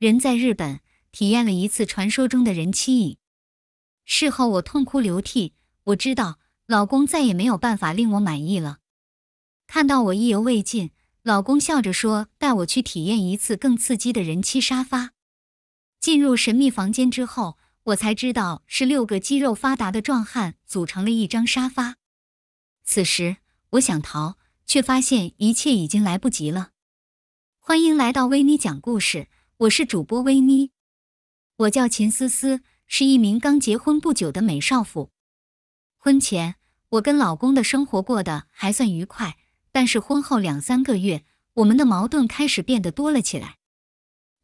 人在日本体验了一次传说中的人妻瘾，事后我痛哭流涕。我知道老公再也没有办法令我满意了。看到我意犹未尽，老公笑着说：“带我去体验一次更刺激的人妻沙发。”进入神秘房间之后，我才知道是六个肌肉发达的壮汉组成了一张沙发。此时我想逃，却发现一切已经来不及了。欢迎来到维尼讲故事。我是主播薇妮，我叫秦思思，是一名刚结婚不久的美少妇。婚前，我跟老公的生活过得还算愉快，但是婚后两三个月，我们的矛盾开始变得多了起来。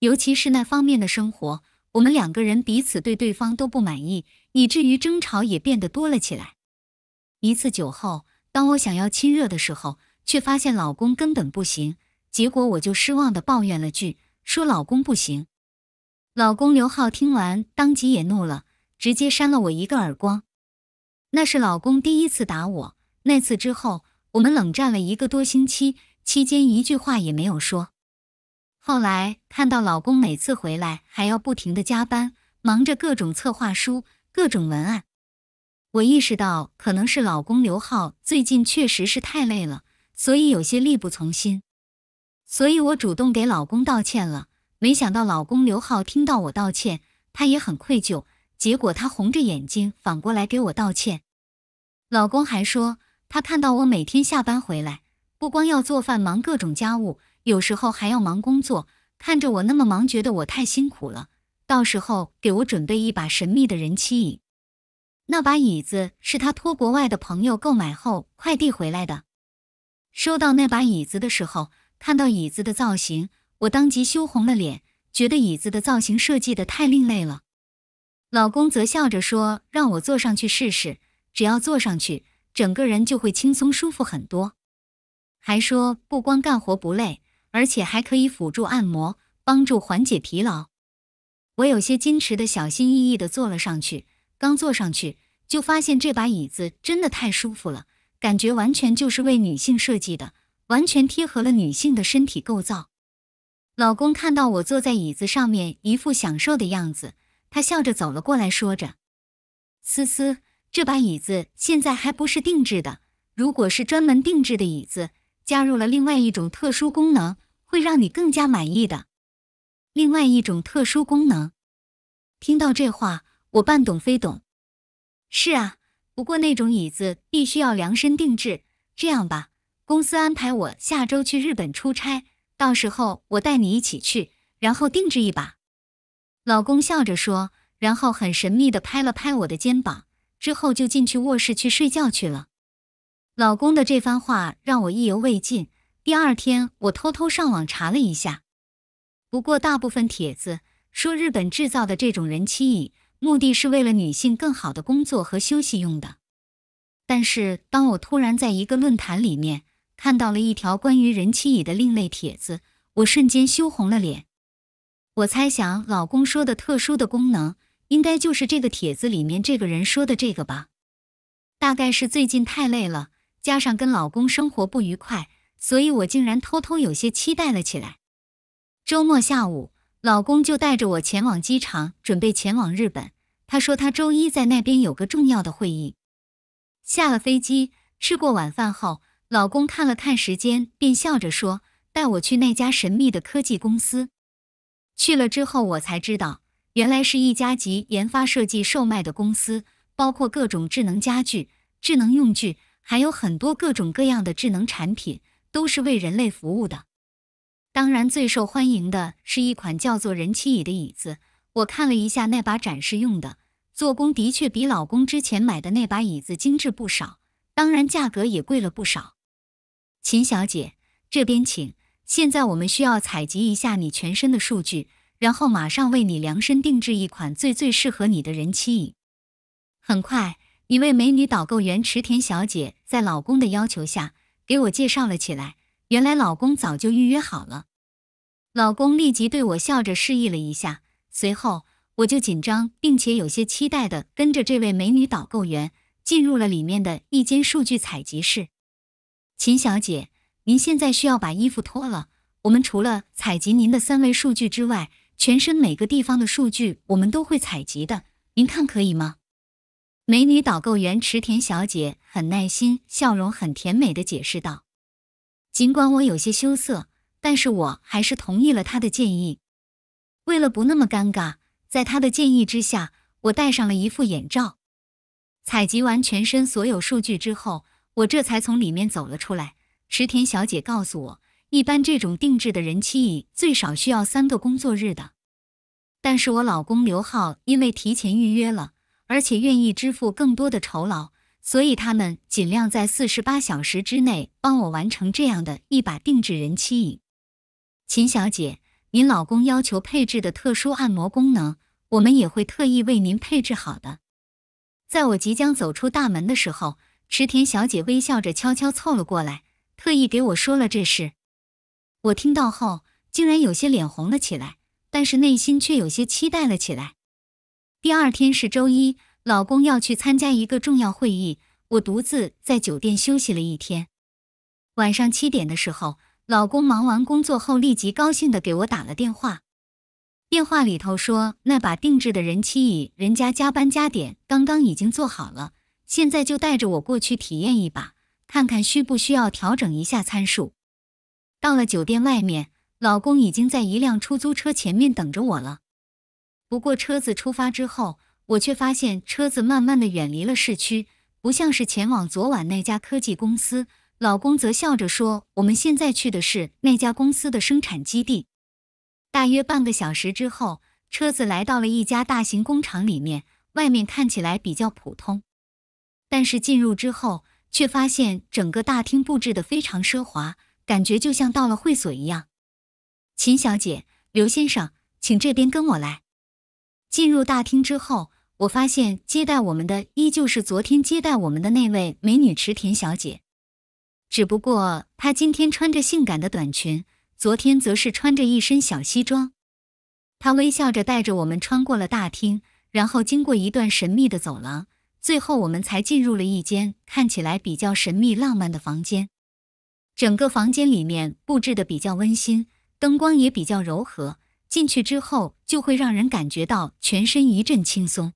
尤其是那方面的生活，我们两个人彼此对对方都不满意，以至于争吵也变得多了起来。一次酒后，当我想要亲热的时候，却发现老公根本不行，结果我就失望的抱怨了句。说老公不行，老公刘浩听完当即也怒了，直接扇了我一个耳光。那是老公第一次打我，那次之后我们冷战了一个多星期，期间一句话也没有说。后来看到老公每次回来还要不停的加班，忙着各种策划书、各种文案，我意识到可能是老公刘浩最近确实是太累了，所以有些力不从心。所以我主动给老公道歉了，没想到老公刘浩听到我道歉，他也很愧疚，结果他红着眼睛反过来给我道歉。老公还说，他看到我每天下班回来，不光要做饭、忙各种家务，有时候还要忙工作，看着我那么忙，觉得我太辛苦了，到时候给我准备一把神秘的人妻椅。那把椅子是他托国外的朋友购买后快递回来的，收到那把椅子的时候。看到椅子的造型，我当即羞红了脸，觉得椅子的造型设计的太另类了。老公则笑着说：“让我坐上去试试，只要坐上去，整个人就会轻松舒服很多。”还说不光干活不累，而且还可以辅助按摩，帮助缓解疲劳。我有些矜持的小心翼翼的坐了上去，刚坐上去就发现这把椅子真的太舒服了，感觉完全就是为女性设计的。完全贴合了女性的身体构造。老公看到我坐在椅子上面，一副享受的样子，他笑着走了过来，说着：“思思，这把椅子现在还不是定制的，如果是专门定制的椅子，加入了另外一种特殊功能，会让你更加满意的。另外一种特殊功能。”听到这话，我半懂非懂。“是啊，不过那种椅子必须要量身定制。这样吧。”公司安排我下周去日本出差，到时候我带你一起去，然后定制一把。老公笑着说，然后很神秘的拍了拍我的肩膀，之后就进去卧室去睡觉去了。老公的这番话让我意犹未尽。第二天，我偷偷上网查了一下，不过大部分帖子说日本制造的这种人妻椅，目的是为了女性更好的工作和休息用的。但是，当我突然在一个论坛里面。看到了一条关于人妻乙的另类帖子，我瞬间羞红了脸。我猜想，老公说的特殊的功能，应该就是这个帖子里面这个人说的这个吧。大概是最近太累了，加上跟老公生活不愉快，所以我竟然偷偷有些期待了起来。周末下午，老公就带着我前往机场，准备前往日本。他说他周一在那边有个重要的会议。下了飞机，吃过晚饭后。老公看了看时间，便笑着说：“带我去那家神秘的科技公司。”去了之后，我才知道，原来是一家集研发、设计、售卖的公司，包括各种智能家具、智能用具，还有很多各种各样的智能产品，都是为人类服务的。当然，最受欢迎的是一款叫做“人妻椅”的椅子。我看了一下那把展示用的，做工的确比老公之前买的那把椅子精致不少，当然价格也贵了不少。秦小姐，这边请。现在我们需要采集一下你全身的数据，然后马上为你量身定制一款最最适合你的人妻影。很快，一位美女导购员池田小姐在老公的要求下给我介绍了起来。原来老公早就预约好了。老公立即对我笑着示意了一下，随后我就紧张并且有些期待的跟着这位美女导购员进入了里面的一间数据采集室。秦小姐，您现在需要把衣服脱了。我们除了采集您的三维数据之外，全身每个地方的数据我们都会采集的。您看可以吗？美女导购员池田小姐很耐心、笑容很甜美的解释道。尽管我有些羞涩，但是我还是同意了他的建议。为了不那么尴尬，在他的建议之下，我戴上了一副眼罩。采集完全身所有数据之后。我这才从里面走了出来。池田小姐告诉我，一般这种定制的人妻椅最少需要三个工作日的。但是我老公刘浩因为提前预约了，而且愿意支付更多的酬劳，所以他们尽量在四十八小时之内帮我完成这样的一把定制人妻椅。秦小姐，您老公要求配置的特殊按摩功能，我们也会特意为您配置好的。在我即将走出大门的时候。池田小姐微笑着悄悄凑了过来，特意给我说了这事。我听到后，竟然有些脸红了起来，但是内心却有些期待了起来。第二天是周一，老公要去参加一个重要会议，我独自在酒店休息了一天。晚上七点的时候，老公忙完工作后，立即高兴的给我打了电话。电话里头说，那把定制的人妻椅，人家加班加点，刚刚已经做好了。现在就带着我过去体验一把，看看需不需要调整一下参数。到了酒店外面，老公已经在一辆出租车前面等着我了。不过车子出发之后，我却发现车子慢慢的远离了市区，不像是前往昨晚那家科技公司。老公则笑着说：“我们现在去的是那家公司的生产基地。”大约半个小时之后，车子来到了一家大型工厂里面，外面看起来比较普通。但是进入之后，却发现整个大厅布置的非常奢华，感觉就像到了会所一样。秦小姐，刘先生，请这边跟我来。进入大厅之后，我发现接待我们的依旧是昨天接待我们的那位美女池田小姐，只不过她今天穿着性感的短裙，昨天则是穿着一身小西装。她微笑着带着我们穿过了大厅，然后经过一段神秘的走廊。最后，我们才进入了一间看起来比较神秘浪漫的房间。整个房间里面布置的比较温馨，灯光也比较柔和。进去之后，就会让人感觉到全身一阵轻松。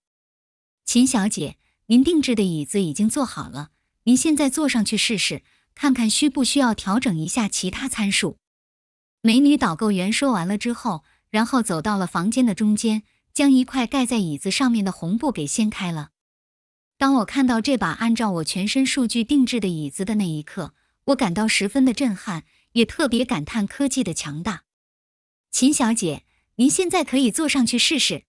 秦小姐，您定制的椅子已经做好了，您现在坐上去试试，看看需不需要调整一下其他参数。美女导购员说完了之后，然后走到了房间的中间，将一块盖在椅子上面的红布给掀开了。当我看到这把按照我全身数据定制的椅子的那一刻，我感到十分的震撼，也特别感叹科技的强大。秦小姐，您现在可以坐上去试试，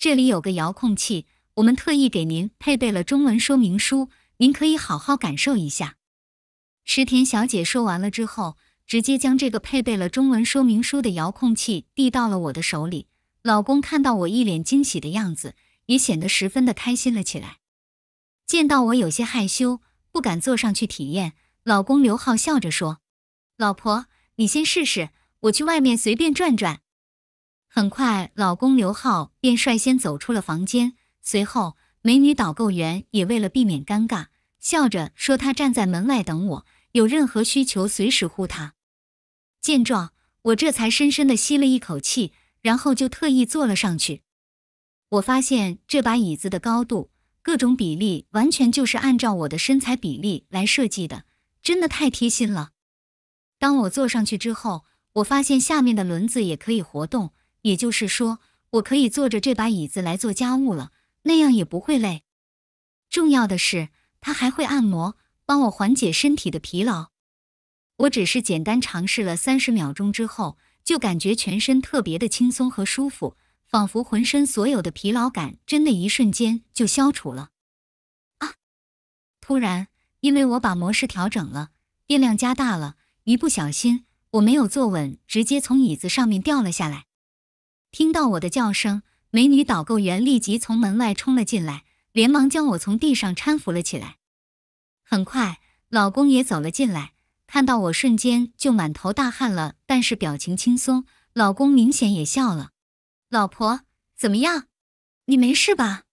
这里有个遥控器，我们特意给您配备了中文说明书，您可以好好感受一下。石田小姐说完了之后，直接将这个配备了中文说明书的遥控器递到了我的手里。老公看到我一脸惊喜的样子，也显得十分的开心了起来。见到我有些害羞，不敢坐上去体验。老公刘浩笑着说：“老婆，你先试试，我去外面随便转转。”很快，老公刘浩便率先走出了房间。随后，美女导购员也为了避免尴尬，笑着说：“她站在门外等我，有任何需求随时呼她。”见状，我这才深深的吸了一口气，然后就特意坐了上去。我发现这把椅子的高度。各种比例完全就是按照我的身材比例来设计的，真的太贴心了。当我坐上去之后，我发现下面的轮子也可以活动，也就是说，我可以坐着这把椅子来做家务了，那样也不会累。重要的是，它还会按摩，帮我缓解身体的疲劳。我只是简单尝试了三十秒钟之后，就感觉全身特别的轻松和舒服。仿佛浑身所有的疲劳感，真的一瞬间就消除了。啊！突然，因为我把模式调整了，电量加大了，一不小心我没有坐稳，直接从椅子上面掉了下来。听到我的叫声，美女导购员立即从门外冲了进来，连忙将我从地上搀扶了起来。很快，老公也走了进来，看到我瞬间就满头大汗了，但是表情轻松。老公明显也笑了。老婆怎么样？你没事吧？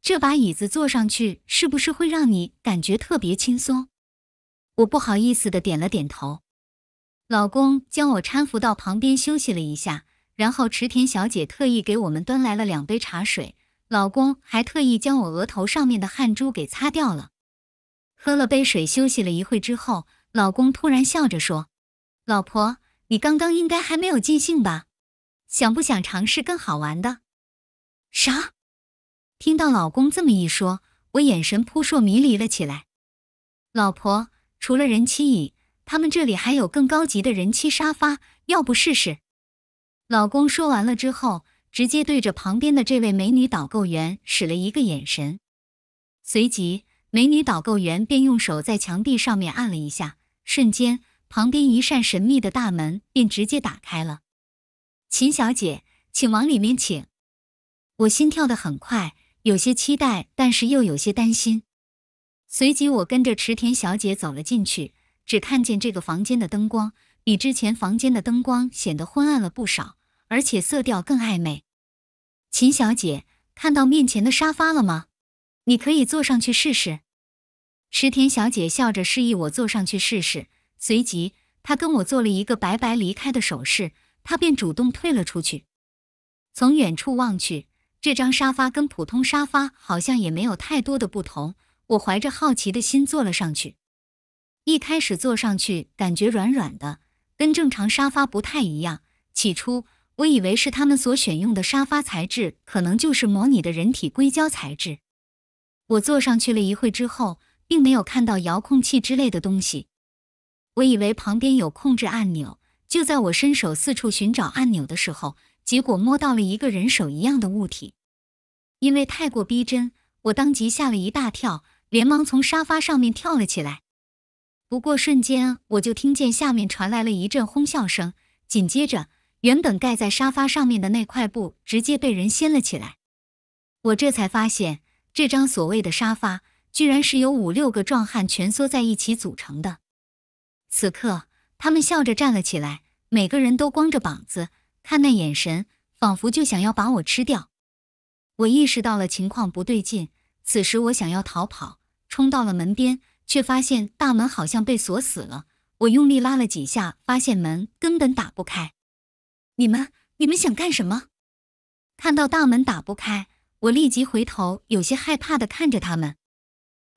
这把椅子坐上去是不是会让你感觉特别轻松？我不好意思的点了点头。老公将我搀扶到旁边休息了一下，然后池田小姐特意给我们端来了两杯茶水，老公还特意将我额头上面的汗珠给擦掉了。喝了杯水休息了一会之后，老公突然笑着说：“老婆，你刚刚应该还没有尽兴吧？”想不想尝试更好玩的？啥？听到老公这么一说，我眼神扑朔迷离了起来。老婆，除了人妻椅，他们这里还有更高级的人妻沙发，要不试试？老公说完了之后，直接对着旁边的这位美女导购员使了一个眼神，随即，美女导购员便用手在墙壁上面按了一下，瞬间，旁边一扇神秘的大门便直接打开了。秦小姐，请往里面请。我心跳得很快，有些期待，但是又有些担心。随即，我跟着池田小姐走了进去，只看见这个房间的灯光比之前房间的灯光显得昏暗了不少，而且色调更暧昧。秦小姐，看到面前的沙发了吗？你可以坐上去试试。池田小姐笑着示意我坐上去试试，随即她跟我做了一个白白离开的手势。他便主动退了出去。从远处望去，这张沙发跟普通沙发好像也没有太多的不同。我怀着好奇的心坐了上去。一开始坐上去感觉软软的，跟正常沙发不太一样。起初我以为是他们所选用的沙发材质，可能就是模拟的人体硅胶材质。我坐上去了一会之后，并没有看到遥控器之类的东西。我以为旁边有控制按钮。就在我伸手四处寻找按钮的时候，结果摸到了一个人手一样的物体。因为太过逼真，我当即吓了一大跳，连忙从沙发上面跳了起来。不过瞬间，我就听见下面传来了一阵哄笑声，紧接着，原本盖在沙发上面的那块布直接被人掀了起来。我这才发现，这张所谓的沙发，居然是由五六个壮汉蜷缩在一起组成的。此刻，他们笑着站了起来。每个人都光着膀子，看那眼神，仿佛就想要把我吃掉。我意识到了情况不对劲，此时我想要逃跑，冲到了门边，却发现大门好像被锁死了。我用力拉了几下，发现门根本打不开。你们，你们想干什么？看到大门打不开，我立即回头，有些害怕地看着他们。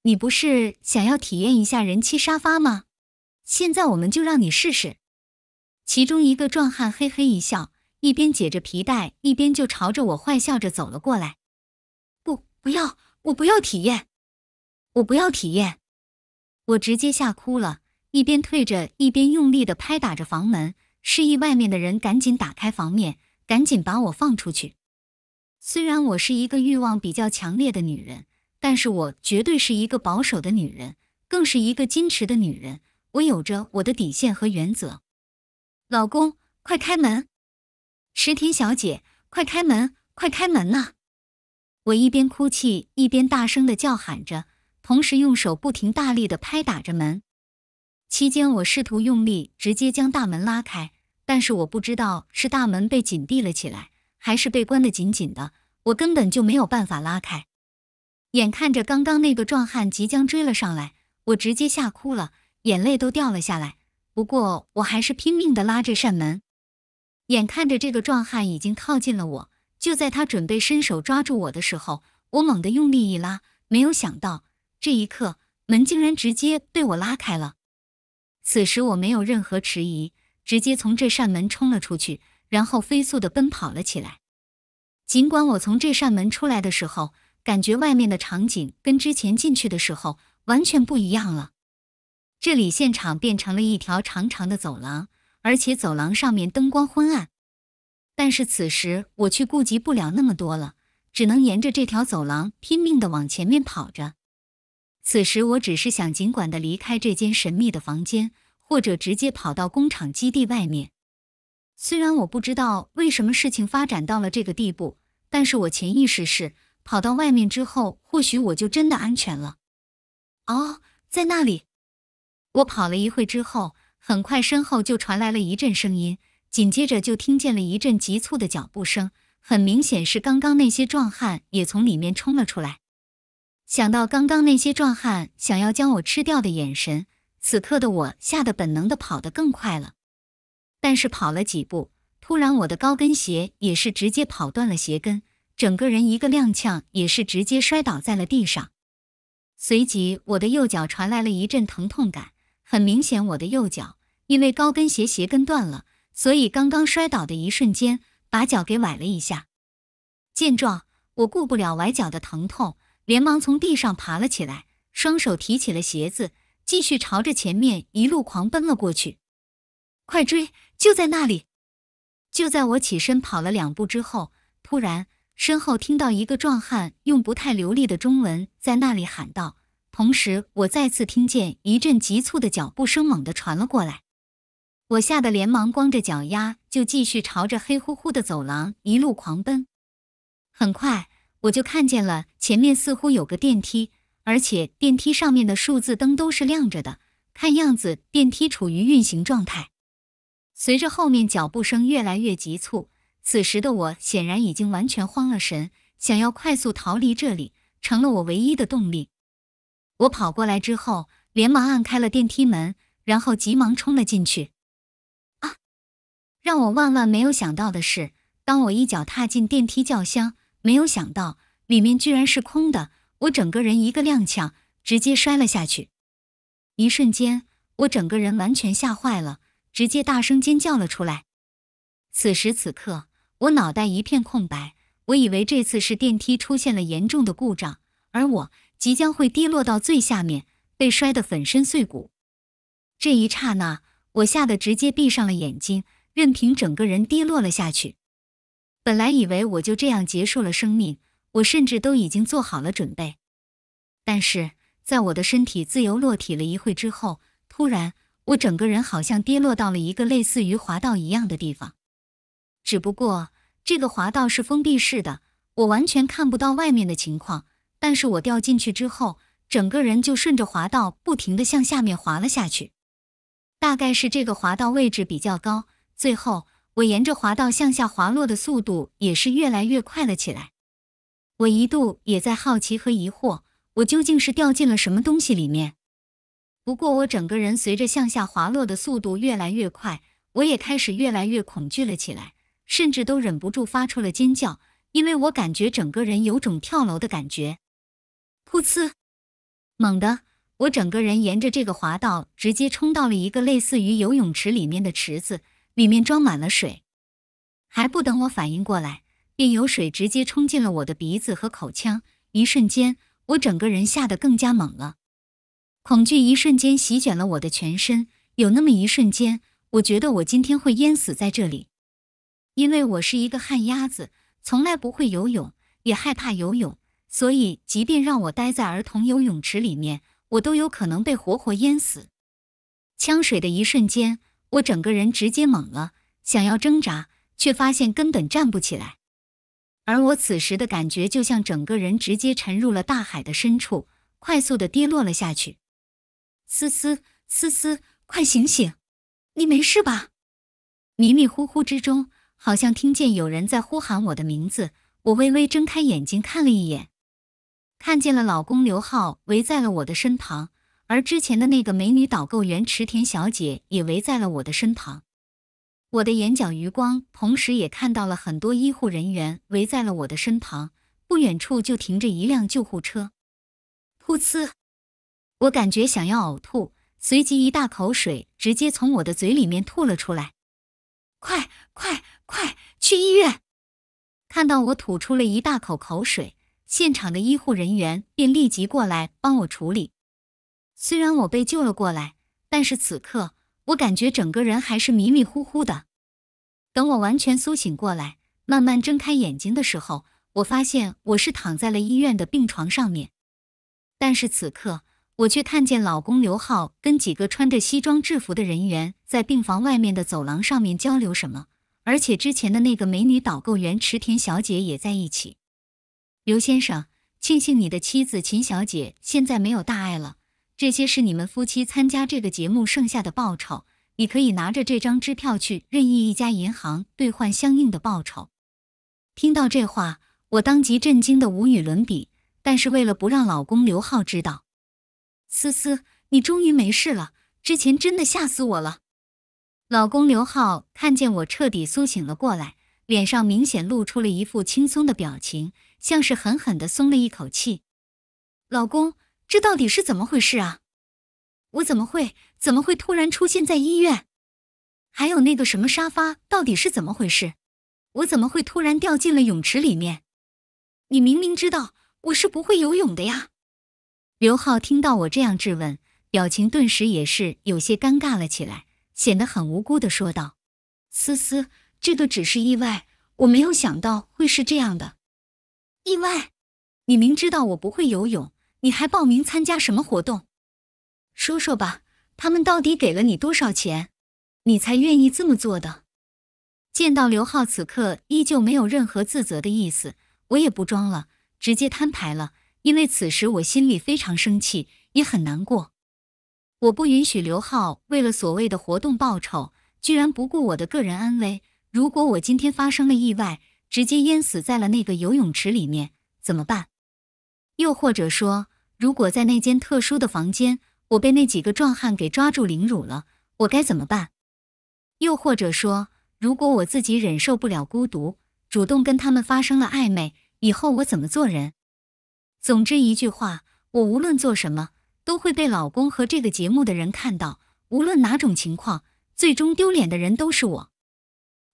你不是想要体验一下人妻沙发吗？现在我们就让你试试。其中一个壮汉嘿嘿一笑，一边解着皮带，一边就朝着我坏笑着走了过来。不，不要，我不要体验，我不要体验！我直接吓哭了，一边退着，一边用力的拍打着房门，示意外面的人赶紧打开房门，赶紧把我放出去。虽然我是一个欲望比较强烈的女人，但是我绝对是一个保守的女人，更是一个矜持的女人。我有着我的底线和原则。老公，快开门！石田小姐，快开门，快开门啊！我一边哭泣，一边大声的叫喊着，同时用手不停大力的拍打着门。期间，我试图用力直接将大门拉开，但是我不知道是大门被紧闭了起来，还是被关得紧紧的，我根本就没有办法拉开。眼看着刚刚那个壮汉即将追了上来，我直接吓哭了，眼泪都掉了下来。不过，我还是拼命的拉这扇门。眼看着这个壮汉已经靠近了我，就在他准备伸手抓住我的时候，我猛地用力一拉。没有想到，这一刻门竟然直接被我拉开了。此时我没有任何迟疑，直接从这扇门冲了出去，然后飞速的奔跑了起来。尽管我从这扇门出来的时候，感觉外面的场景跟之前进去的时候完全不一样了。这里现场变成了一条长长的走廊，而且走廊上面灯光昏暗。但是此时我却顾及不了那么多了，只能沿着这条走廊拼命地往前面跑着。此时我只是想尽管地离开这间神秘的房间，或者直接跑到工厂基地外面。虽然我不知道为什么事情发展到了这个地步，但是我潜意识是，跑到外面之后，或许我就真的安全了。哦，在那里。我跑了一会之后，很快身后就传来了一阵声音，紧接着就听见了一阵急促的脚步声，很明显是刚刚那些壮汉也从里面冲了出来。想到刚刚那些壮汉想要将我吃掉的眼神，此刻的我吓得本能的跑得更快了。但是跑了几步，突然我的高跟鞋也是直接跑断了鞋跟，整个人一个踉跄，也是直接摔倒在了地上。随即我的右脚传来了一阵疼痛感。很明显，我的右脚因为高跟鞋鞋跟断了，所以刚刚摔倒的一瞬间把脚给崴了一下。见状，我顾不了崴脚的疼痛，连忙从地上爬了起来，双手提起了鞋子，继续朝着前面一路狂奔了过去。快追，就在那里！就在我起身跑了两步之后，突然身后听到一个壮汉用不太流利的中文在那里喊道。同时，我再次听见一阵急促的脚步声猛地传了过来，我吓得连忙光着脚丫就继续朝着黑乎乎的走廊一路狂奔。很快，我就看见了前面似乎有个电梯，而且电梯上面的数字灯都是亮着的，看样子电梯处于运行状态。随着后面脚步声越来越急促，此时的我显然已经完全慌了神，想要快速逃离这里成了我唯一的动力。我跑过来之后，连忙按开了电梯门，然后急忙冲了进去。啊！让我万万没有想到的是，当我一脚踏进电梯轿厢，没有想到里面居然是空的，我整个人一个踉跄，直接摔了下去。一瞬间，我整个人完全吓坏了，直接大声尖叫了出来。此时此刻，我脑袋一片空白，我以为这次是电梯出现了严重的故障，而我。即将会跌落到最下面，被摔得粉身碎骨。这一刹那，我吓得直接闭上了眼睛，任凭整个人跌落了下去。本来以为我就这样结束了生命，我甚至都已经做好了准备。但是在我的身体自由落体了一会之后，突然，我整个人好像跌落到了一个类似于滑道一样的地方，只不过这个滑道是封闭式的，我完全看不到外面的情况。但是我掉进去之后，整个人就顺着滑道不停地向下面滑了下去。大概是这个滑道位置比较高，最后我沿着滑道向下滑落的速度也是越来越快了起来。我一度也在好奇和疑惑，我究竟是掉进了什么东西里面。不过我整个人随着向下滑落的速度越来越快，我也开始越来越恐惧了起来，甚至都忍不住发出了尖叫，因为我感觉整个人有种跳楼的感觉。噗呲！猛地，我整个人沿着这个滑道直接冲到了一个类似于游泳池里面的池子，里面装满了水。还不等我反应过来，便有水直接冲进了我的鼻子和口腔。一瞬间，我整个人吓得更加猛了，恐惧一瞬间席卷了我的全身。有那么一瞬间，我觉得我今天会淹死在这里，因为我是一个旱鸭子，从来不会游泳，也害怕游泳。所以，即便让我待在儿童游泳池里面，我都有可能被活活淹死。呛水的一瞬间，我整个人直接懵了，想要挣扎，却发现根本站不起来。而我此时的感觉，就像整个人直接沉入了大海的深处，快速的跌落了下去。思思，思思，快醒醒！你没事吧？迷迷糊糊之中，好像听见有人在呼喊我的名字。我微微睁开眼睛看了一眼。看见了老公刘浩围在了我的身旁，而之前的那个美女导购员池田小姐也围在了我的身旁。我的眼角余光同时也看到了很多医护人员围在了我的身旁，不远处就停着一辆救护车。噗呲！我感觉想要呕吐，随即一大口水直接从我的嘴里面吐了出来。快快快，去医院！看到我吐出了一大口口水。现场的医护人员便立即过来帮我处理。虽然我被救了过来，但是此刻我感觉整个人还是迷迷糊糊的。等我完全苏醒过来，慢慢睁开眼睛的时候，我发现我是躺在了医院的病床上面。但是此刻我却看见老公刘浩跟几个穿着西装制服的人员在病房外面的走廊上面交流什么，而且之前的那个美女导购员池田小姐也在一起。刘先生，庆幸你的妻子秦小姐现在没有大碍了。这些是你们夫妻参加这个节目剩下的报酬，你可以拿着这张支票去任意一家银行兑换相应的报酬。听到这话，我当即震惊得无与伦比。但是为了不让老公刘浩知道，思思，你终于没事了，之前真的吓死我了。老公刘浩看见我彻底苏醒了过来，脸上明显露出了一副轻松的表情。像是狠狠的松了一口气。老公，这到底是怎么回事啊？我怎么会怎么会突然出现在医院？还有那个什么沙发，到底是怎么回事？我怎么会突然掉进了泳池里面？你明明知道我是不会游泳的呀！刘浩听到我这样质问，表情顿时也是有些尴尬了起来，显得很无辜的说道：“思思，这个只是意外，我没有想到会是这样的。”意外！你明知道我不会游泳，你还报名参加什么活动？说说吧，他们到底给了你多少钱，你才愿意这么做的？见到刘浩，此刻依旧没有任何自责的意思，我也不装了，直接摊牌了。因为此时我心里非常生气，也很难过。我不允许刘浩为了所谓的活动报酬，居然不顾我的个人安危。如果我今天发生了意外，直接淹死在了那个游泳池里面，怎么办？又或者说，如果在那间特殊的房间，我被那几个壮汉给抓住凌辱了，我该怎么办？又或者说，如果我自己忍受不了孤独，主动跟他们发生了暧昧，以后我怎么做人？总之一句话，我无论做什么，都会被老公和这个节目的人看到。无论哪种情况，最终丢脸的人都是我。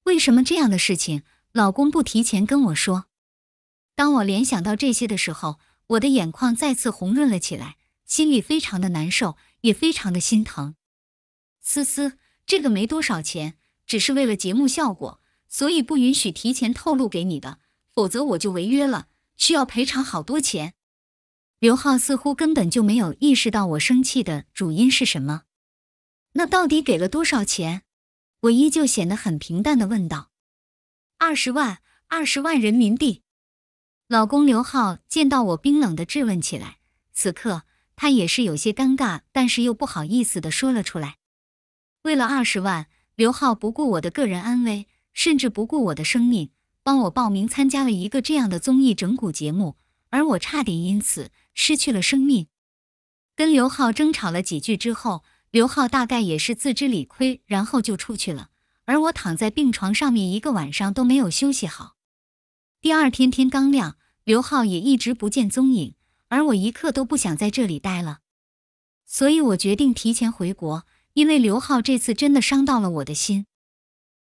为什么这样的事情？老公不提前跟我说，当我联想到这些的时候，我的眼眶再次红润了起来，心里非常的难受，也非常的心疼。思思，这个没多少钱，只是为了节目效果，所以不允许提前透露给你的，否则我就违约了，需要赔偿好多钱。刘浩似乎根本就没有意识到我生气的主因是什么，那到底给了多少钱？我依旧显得很平淡的问道。二十万，二十万人民币。老公刘浩见到我，冰冷的质问起来。此刻他也是有些尴尬，但是又不好意思的说了出来。为了二十万，刘浩不顾我的个人安危，甚至不顾我的生命，帮我报名参加了一个这样的综艺整蛊节目，而我差点因此失去了生命。跟刘浩争吵了几句之后，刘浩大概也是自知理亏，然后就出去了。而我躺在病床上面一个晚上都没有休息好，第二天天刚亮，刘浩也一直不见踪影，而我一刻都不想在这里待了，所以我决定提前回国，因为刘浩这次真的伤到了我的心。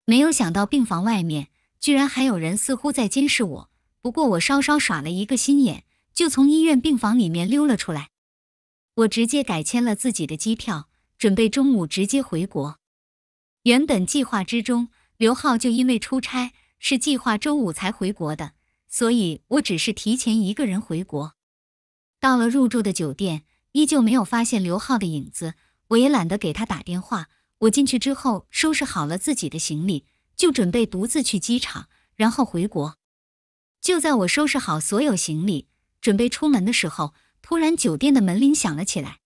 没有想到病房外面居然还有人，似乎在监视我。不过我稍稍耍了一个心眼，就从医院病房里面溜了出来。我直接改签了自己的机票，准备中午直接回国。原本计划之中，刘浩就因为出差，是计划周五才回国的，所以我只是提前一个人回国。到了入住的酒店，依旧没有发现刘浩的影子，我也懒得给他打电话。我进去之后，收拾好了自己的行李，就准备独自去机场，然后回国。就在我收拾好所有行李，准备出门的时候，突然酒店的门铃响了起来。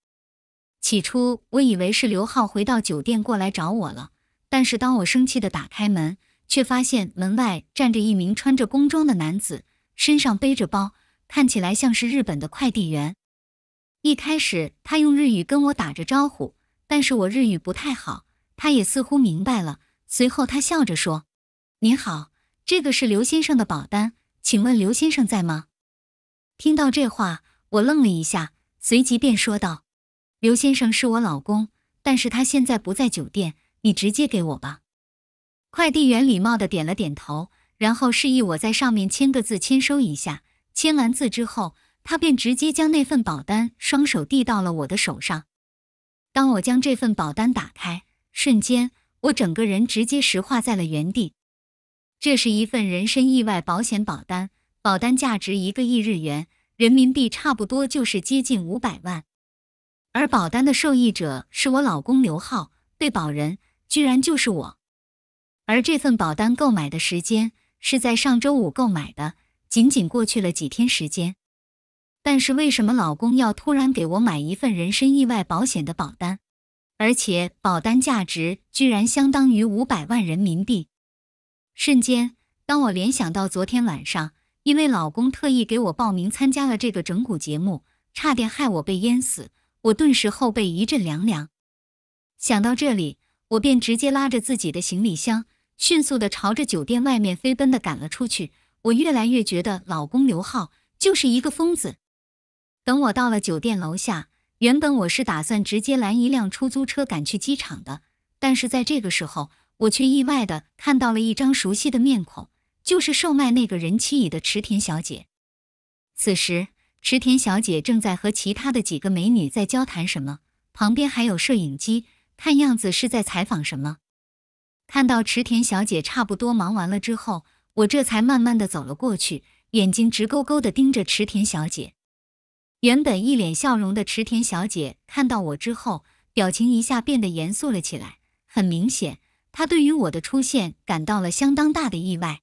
起初我以为是刘浩回到酒店过来找我了。但是，当我生气地打开门，却发现门外站着一名穿着工装的男子，身上背着包，看起来像是日本的快递员。一开始，他用日语跟我打着招呼，但是我日语不太好，他也似乎明白了。随后，他笑着说：“您好，这个是刘先生的保单，请问刘先生在吗？”听到这话，我愣了一下，随即便说道：“刘先生是我老公，但是他现在不在酒店。”你直接给我吧。快递员礼貌的点了点头，然后示意我在上面签个字，签收一下。签完字之后，他便直接将那份保单双手递到了我的手上。当我将这份保单打开，瞬间我整个人直接石化在了原地。这是一份人身意外保险保单，保单价值一个亿日元，人民币差不多就是接近五百万。而保单的受益者是我老公刘浩，被保人。居然就是我，而这份保单购买的时间是在上周五购买的，仅仅过去了几天时间。但是为什么老公要突然给我买一份人身意外保险的保单，而且保单价值居然相当于五百万人民币？瞬间，当我联想到昨天晚上，因为老公特意给我报名参加了这个整蛊节目，差点害我被淹死，我顿时后背一阵凉凉。想到这里。我便直接拉着自己的行李箱，迅速的朝着酒店外面飞奔的赶了出去。我越来越觉得老公刘浩就是一个疯子。等我到了酒店楼下，原本我是打算直接拦一辆出租车赶去机场的，但是在这个时候，我却意外的看到了一张熟悉的面孔，就是售卖那个人妻椅的池田小姐。此时，池田小姐正在和其他的几个美女在交谈什么，旁边还有摄影机。看样子是在采访什么？看到池田小姐差不多忙完了之后，我这才慢慢的走了过去，眼睛直勾勾的盯着池田小姐。原本一脸笑容的池田小姐看到我之后，表情一下变得严肃了起来。很明显，她对于我的出现感到了相当大的意外。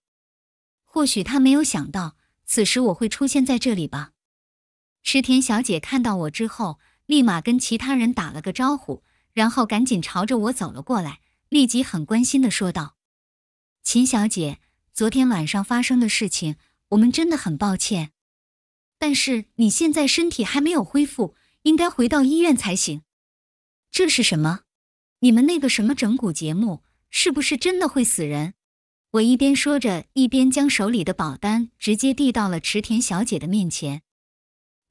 或许她没有想到，此时我会出现在这里吧。池田小姐看到我之后，立马跟其他人打了个招呼。然后赶紧朝着我走了过来，立即很关心的说道：“秦小姐，昨天晚上发生的事情，我们真的很抱歉。但是你现在身体还没有恢复，应该回到医院才行。”这是什么？你们那个什么整蛊节目，是不是真的会死人？我一边说着，一边将手里的保单直接递到了池田小姐的面前。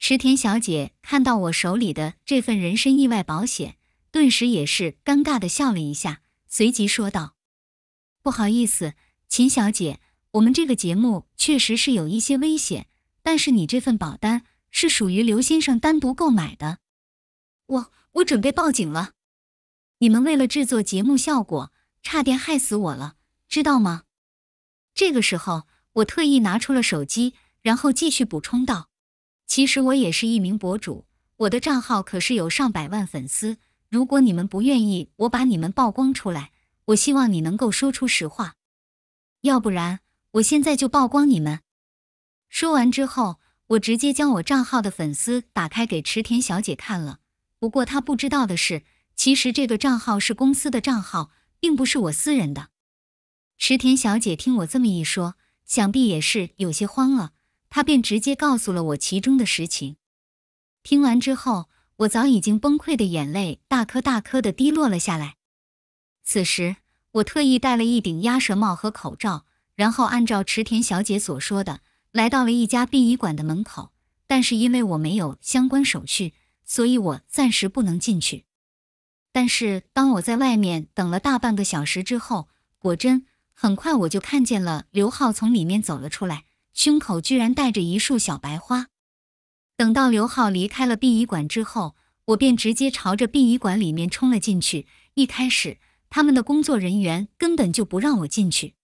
池田小姐看到我手里的这份人身意外保险。顿时也是尴尬的笑了一下，随即说道：“不好意思，秦小姐，我们这个节目确实是有一些危险，但是你这份保单是属于刘先生单独购买的，我我准备报警了。你们为了制作节目效果，差点害死我了，知道吗？”这个时候，我特意拿出了手机，然后继续补充道：“其实我也是一名博主，我的账号可是有上百万粉丝。”如果你们不愿意，我把你们曝光出来。我希望你能够说出实话，要不然我现在就曝光你们。说完之后，我直接将我账号的粉丝打开给池田小姐看了。不过她不知道的是，其实这个账号是公司的账号，并不是我私人的。池田小姐听我这么一说，想必也是有些慌了，她便直接告诉了我其中的实情。听完之后。我早已经崩溃的眼泪大颗大颗的滴落了下来。此时，我特意戴了一顶鸭舌帽和口罩，然后按照池田小姐所说的，来到了一家殡仪馆的门口。但是因为我没有相关手续，所以我暂时不能进去。但是当我在外面等了大半个小时之后，果真很快我就看见了刘浩从里面走了出来，胸口居然带着一束小白花。等到刘浩离开了殡仪馆之后，我便直接朝着殡仪馆里面冲了进去。一开始，他们的工作人员根本就不让我进去，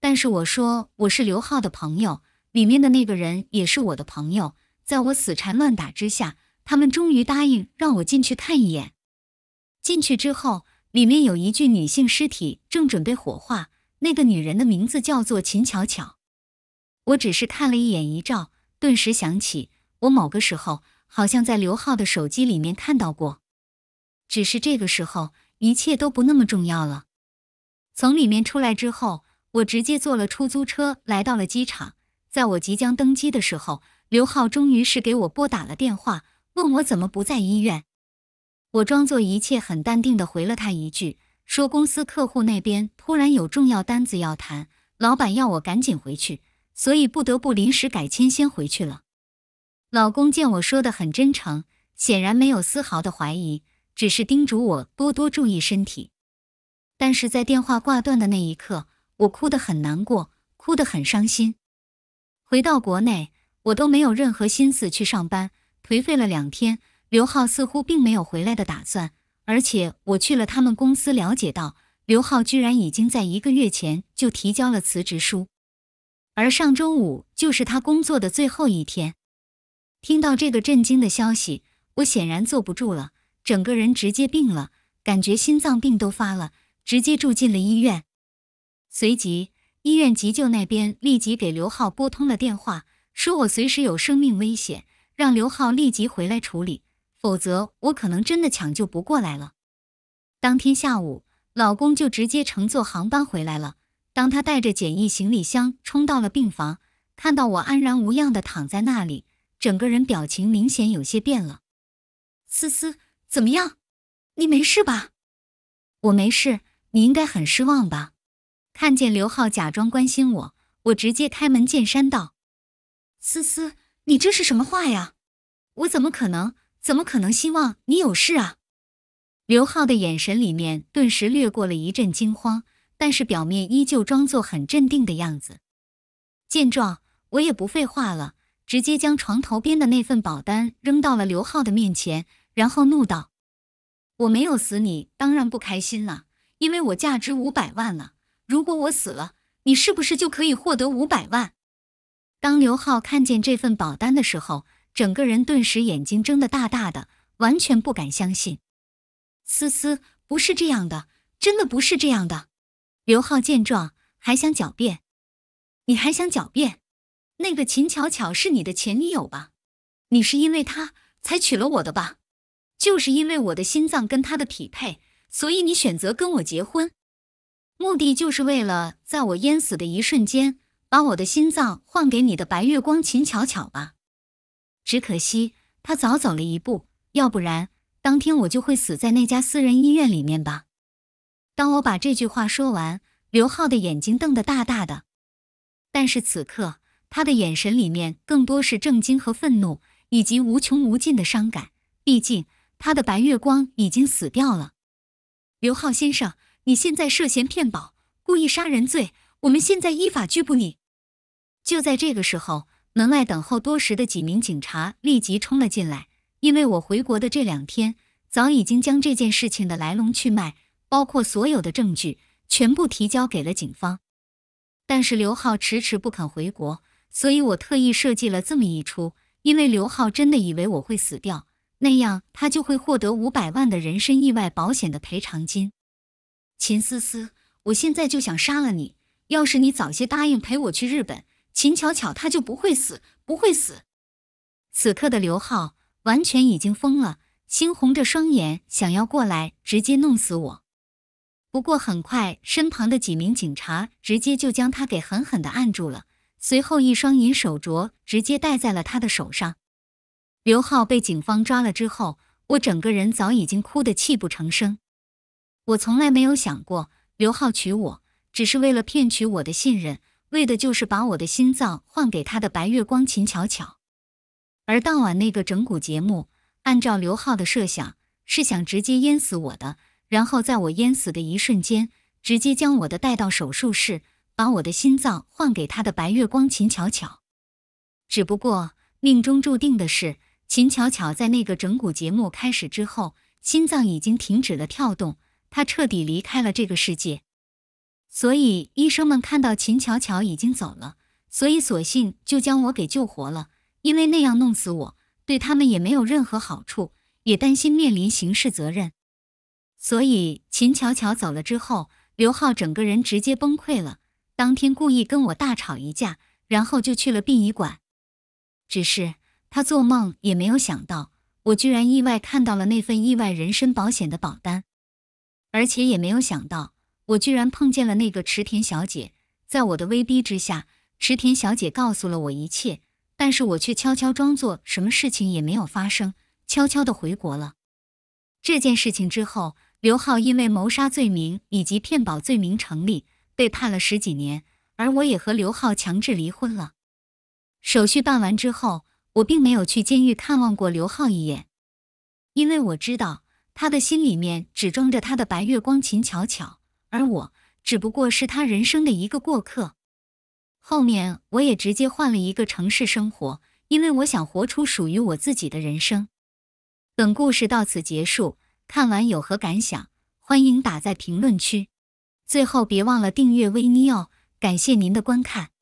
但是我说我是刘浩的朋友，里面的那个人也是我的朋友，在我死缠乱打之下，他们终于答应让我进去看一眼。进去之后，里面有一具女性尸体正准备火化，那个女人的名字叫做秦巧巧。我只是看了一眼遗照，顿时想起。我某个时候好像在刘浩的手机里面看到过，只是这个时候一切都不那么重要了。从里面出来之后，我直接坐了出租车来到了机场。在我即将登机的时候，刘浩终于是给我拨打了电话，问我怎么不在医院。我装作一切很淡定的回了他一句，说公司客户那边突然有重要单子要谈，老板要我赶紧回去，所以不得不临时改签先回去了。老公见我说的很真诚，显然没有丝毫的怀疑，只是叮嘱我多多注意身体。但是在电话挂断的那一刻，我哭得很难过，哭得很伤心。回到国内，我都没有任何心思去上班，颓废了两天。刘浩似乎并没有回来的打算，而且我去了他们公司，了解到刘浩居然已经在一个月前就提交了辞职书，而上周五就是他工作的最后一天。听到这个震惊的消息，我显然坐不住了，整个人直接病了，感觉心脏病都发了，直接住进了医院。随即，医院急救那边立即给刘浩拨通了电话，说我随时有生命危险，让刘浩立即回来处理，否则我可能真的抢救不过来了。当天下午，老公就直接乘坐航班回来了。当他带着简易行李箱冲到了病房，看到我安然无恙地躺在那里。整个人表情明显有些变了。思思，怎么样？你没事吧？我没事，你应该很失望吧？看见刘浩假装关心我，我直接开门见山道：“思思，你这是什么话呀？我怎么可能，怎么可能希望你有事啊？”刘浩的眼神里面顿时掠过了一阵惊慌，但是表面依旧装作很镇定的样子。见状，我也不废话了。直接将床头边的那份保单扔到了刘浩的面前，然后怒道：“我没有死，你当然不开心了，因为我价值五百万了。如果我死了，你是不是就可以获得五百万？”当刘浩看见这份保单的时候，整个人顿时眼睛睁得大大的，完全不敢相信。“思思，不是这样的，真的不是这样的。”刘浩见状还想狡辩，“你还想狡辩？”那个秦巧巧是你的前女友吧？你是因为她才娶了我的吧？就是因为我的心脏跟她的匹配，所以你选择跟我结婚，目的就是为了在我淹死的一瞬间，把我的心脏换给你的白月光秦巧巧吧？只可惜她早走了一步，要不然当天我就会死在那家私人医院里面吧。当我把这句话说完，刘浩的眼睛瞪得大大的，但是此刻。他的眼神里面更多是震惊和愤怒，以及无穷无尽的伤感。毕竟他的白月光已经死掉了。刘浩先生，你现在涉嫌骗保、故意杀人罪，我们现在依法拘捕你。就在这个时候，门外等候多时的几名警察立即冲了进来。因为我回国的这两天，早已经将这件事情的来龙去脉，包括所有的证据，全部提交给了警方。但是刘浩迟迟不肯回国。所以我特意设计了这么一出，因为刘浩真的以为我会死掉，那样他就会获得五百万的人身意外保险的赔偿金。秦思思，我现在就想杀了你！要是你早些答应陪我去日本，秦巧巧她就不会死，不会死！此刻的刘浩完全已经疯了，猩红着双眼，想要过来直接弄死我。不过很快，身旁的几名警察直接就将他给狠狠的按住了。随后，一双银手镯直接戴在了他的手上。刘浩被警方抓了之后，我整个人早已经哭得泣不成声。我从来没有想过，刘浩娶我只是为了骗取我的信任，为的就是把我的心脏换给他的白月光秦巧巧。而当晚那个整蛊节目，按照刘浩的设想，是想直接淹死我的，然后在我淹死的一瞬间，直接将我的带到手术室。把我的心脏换给他的白月光秦巧巧，只不过命中注定的是，秦巧巧在那个整蛊节目开始之后，心脏已经停止了跳动，她彻底离开了这个世界。所以医生们看到秦巧巧已经走了，所以索性就将我给救活了，因为那样弄死我对他们也没有任何好处，也担心面临刑事责任。所以秦巧巧走了之后，刘浩整个人直接崩溃了。当天故意跟我大吵一架，然后就去了殡仪馆。只是他做梦也没有想到，我居然意外看到了那份意外人身保险的保单，而且也没有想到，我居然碰见了那个池田小姐。在我的威逼之下，池田小姐告诉了我一切，但是我却悄悄装作什么事情也没有发生，悄悄的回国了。这件事情之后，刘浩因为谋杀罪名以及骗保罪名成立。被判了十几年，而我也和刘浩强制离婚了。手续办完之后，我并没有去监狱看望过刘浩一眼，因为我知道他的心里面只装着他的白月光秦巧巧，而我只不过是他人生的一个过客。后面我也直接换了一个城市生活，因为我想活出属于我自己的人生。本故事到此结束，看完有何感想？欢迎打在评论区。最后，别忘了订阅微尼哦！感谢您的观看。